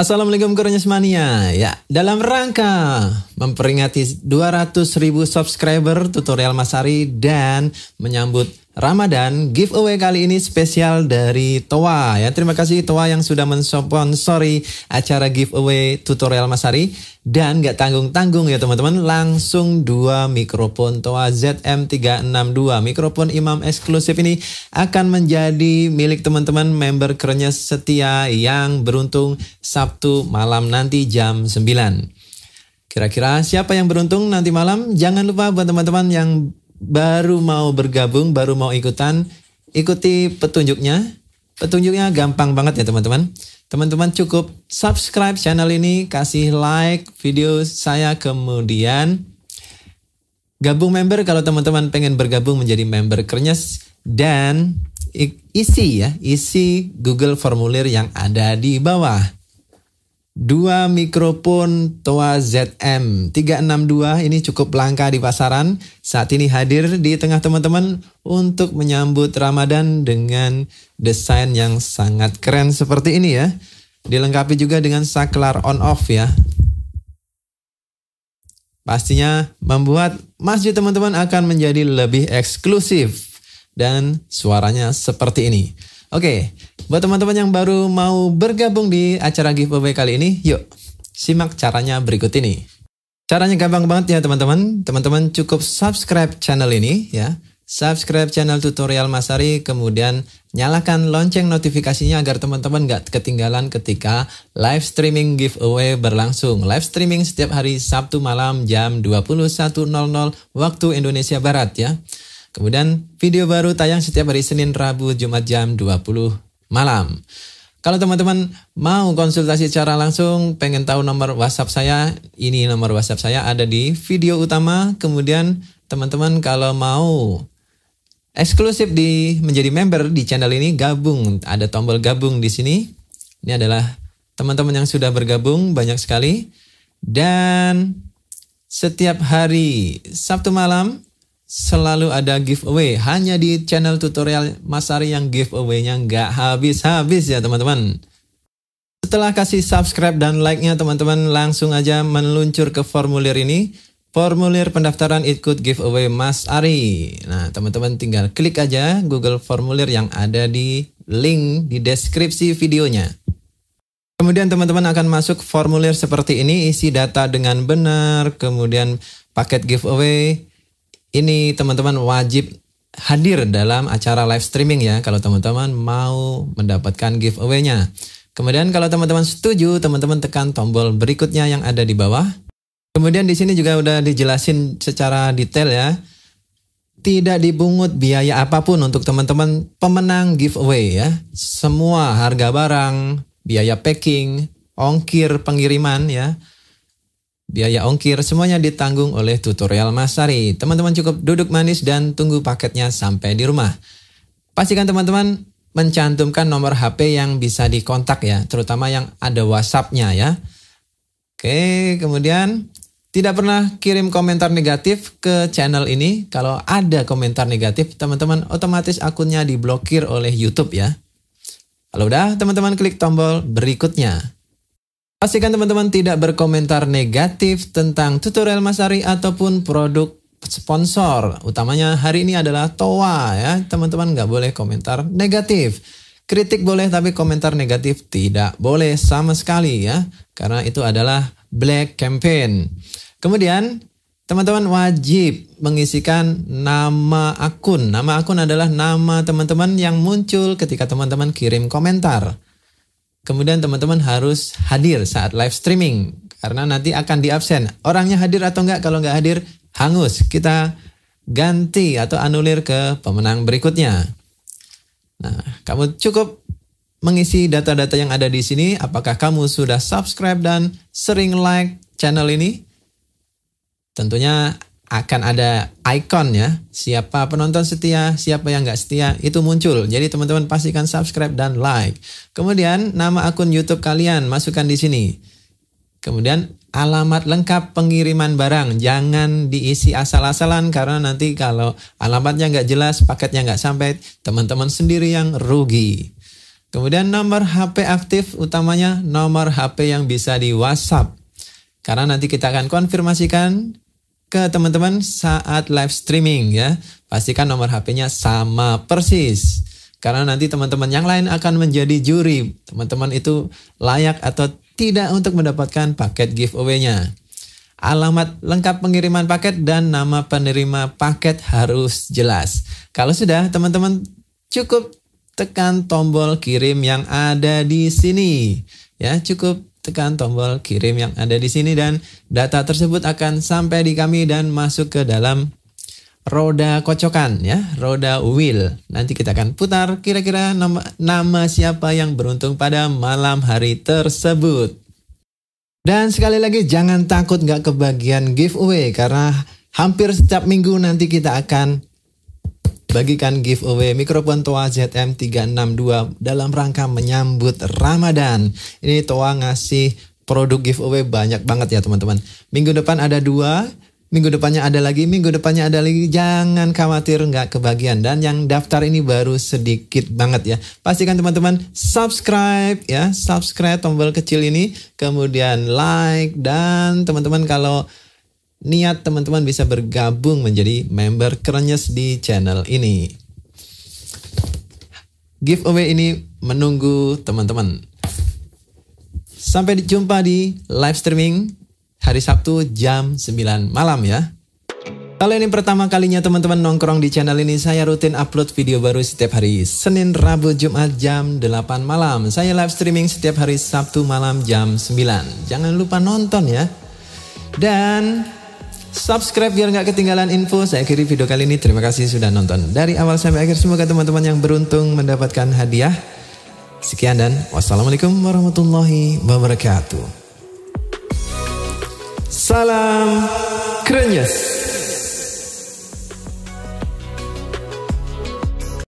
Assalamualaikum Kurnyasmania. Ya, dalam rangka memperingati 200 ribu subscriber tutorial Mas Masari dan menyambut Ramadan giveaway kali ini spesial dari Toa ya. Terima kasih Toa yang sudah mensponsori acara giveaway tutorial Mas Masari dan gak tanggung-tanggung ya teman-teman langsung dua mikrofon Toa ZM362 mikrofon Imam eksklusif ini akan menjadi milik teman-teman member kerennya setia yang beruntung Sabtu malam nanti jam 9. Kira-kira siapa yang beruntung nanti malam? Jangan lupa buat teman-teman yang baru mau bergabung, baru mau ikutan, ikuti petunjuknya. Petunjuknya gampang banget ya teman-teman. Teman-teman cukup subscribe channel ini, kasih like video saya kemudian gabung member kalau teman-teman pengen bergabung menjadi member Kernyes dan isi ya, isi Google formulir yang ada di bawah. Dua mikrofon Toa ZM362 ini cukup langka di pasaran. Saat ini hadir di tengah teman-teman untuk menyambut Ramadan dengan desain yang sangat keren seperti ini ya. Dilengkapi juga dengan saklar on off ya. Pastinya membuat masjid teman-teman akan menjadi lebih eksklusif dan suaranya seperti ini. Oke, buat teman-teman yang baru mau bergabung di acara giveaway kali ini, yuk simak caranya berikut ini. Caranya gampang banget ya teman-teman. Teman-teman cukup subscribe channel ini ya. Subscribe channel tutorial Mas Masari, kemudian nyalakan lonceng notifikasinya agar teman-teman gak ketinggalan ketika live streaming giveaway berlangsung. Live streaming setiap hari Sabtu malam jam 21.00 waktu Indonesia Barat ya. Kemudian video baru tayang setiap hari Senin, Rabu, Jumat jam 20 malam. Kalau teman-teman mau konsultasi secara langsung, pengen tahu nomor WhatsApp saya, ini nomor WhatsApp saya ada di video utama. Kemudian teman-teman kalau mau eksklusif di menjadi member di channel ini gabung, ada tombol gabung di sini. Ini adalah teman-teman yang sudah bergabung banyak sekali dan setiap hari Sabtu malam selalu ada giveaway hanya di channel tutorial Mas Ari yang giveaway-nya nggak habis-habis ya teman-teman. Setelah kasih subscribe dan like-nya teman-teman langsung aja meluncur ke formulir ini. Formulir pendaftaran ikut giveaway Mas Ari. Nah teman-teman tinggal klik aja Google formulir yang ada di link di deskripsi videonya. Kemudian teman-teman akan masuk formulir seperti ini, isi data dengan benar, kemudian paket giveaway, ini teman-teman wajib hadir dalam acara live streaming ya kalau teman-teman mau mendapatkan giveaway-nya. Kemudian kalau teman-teman setuju, teman-teman tekan tombol berikutnya yang ada di bawah. Kemudian di sini juga udah dijelasin secara detail ya. Tidak dibungut biaya apapun untuk teman-teman pemenang giveaway ya. Semua harga barang, biaya packing, ongkir pengiriman ya, Biaya ongkir semuanya ditanggung oleh tutorial Mas Sari. Teman-teman cukup duduk manis dan tunggu paketnya sampai di rumah. Pastikan teman-teman mencantumkan nomor HP yang bisa dikontak ya, terutama yang ada WhatsApp-nya ya. Oke, kemudian tidak pernah kirim komentar negatif ke channel ini. Kalau ada komentar negatif, teman-teman otomatis akunnya diblokir oleh YouTube ya. Kalau udah, teman-teman klik tombol berikutnya. Pastikan teman-teman tidak berkomentar negatif tentang tutorial Masari ataupun produk sponsor. Utamanya hari ini adalah Toa ya. Teman-teman nggak boleh komentar negatif. Kritik boleh tapi komentar negatif tidak boleh sama sekali ya. Karena itu adalah black campaign. Kemudian teman-teman wajib mengisikan nama akun. Nama akun adalah nama teman-teman yang muncul ketika teman-teman kirim komentar. Kemudian teman-teman harus hadir saat live streaming karena nanti akan di absen. Orangnya hadir atau enggak? Kalau enggak hadir, hangus. Kita ganti atau anulir ke pemenang berikutnya. Nah, kamu cukup mengisi data-data yang ada di sini. Apakah kamu sudah subscribe dan sering like channel ini? Tentunya akan ada icon ya siapa penonton setia siapa yang nggak setia itu muncul jadi teman-teman pastikan subscribe dan like kemudian nama akun YouTube kalian masukkan di sini kemudian alamat lengkap pengiriman barang jangan diisi asal-asalan karena nanti kalau alamatnya nggak jelas paketnya nggak sampai teman-teman sendiri yang rugi kemudian nomor HP aktif utamanya nomor HP yang bisa di WhatsApp karena nanti kita akan konfirmasikan ke teman-teman saat live streaming ya. Pastikan nomor HP-nya sama persis. Karena nanti teman-teman yang lain akan menjadi juri. Teman-teman itu layak atau tidak untuk mendapatkan paket giveaway-nya. Alamat lengkap pengiriman paket dan nama penerima paket harus jelas. Kalau sudah, teman-teman cukup tekan tombol kirim yang ada di sini. Ya, cukup tekan tombol kirim yang ada di sini dan data tersebut akan sampai di kami dan masuk ke dalam roda kocokan ya, roda wheel. Nanti kita akan putar kira-kira nama, nama siapa yang beruntung pada malam hari tersebut. Dan sekali lagi jangan takut nggak kebagian giveaway karena hampir setiap minggu nanti kita akan Bagikan giveaway mikrofon Toa ZM362 dalam rangka menyambut Ramadan. Ini Toa ngasih produk giveaway banyak banget ya teman-teman. Minggu depan ada dua, minggu depannya ada lagi, minggu depannya ada lagi. Jangan khawatir nggak kebagian. Dan yang daftar ini baru sedikit banget ya. Pastikan teman-teman subscribe ya, subscribe tombol kecil ini. Kemudian like dan teman-teman kalau niat teman-teman bisa bergabung menjadi member Krenyes di channel ini. Giveaway ini menunggu teman-teman. Sampai jumpa di live streaming hari Sabtu jam 9 malam ya. Kalau ini pertama kalinya teman-teman nongkrong di channel ini, saya rutin upload video baru setiap hari Senin, Rabu, Jumat jam 8 malam. Saya live streaming setiap hari Sabtu malam jam 9. Jangan lupa nonton ya. Dan Subscribe biar nggak ketinggalan info. Saya akhiri video kali ini. Terima kasih sudah nonton. Dari awal sampai akhir semoga teman-teman yang beruntung mendapatkan hadiah. Sekian dan wassalamualaikum warahmatullahi wabarakatuh. Salam krenyes.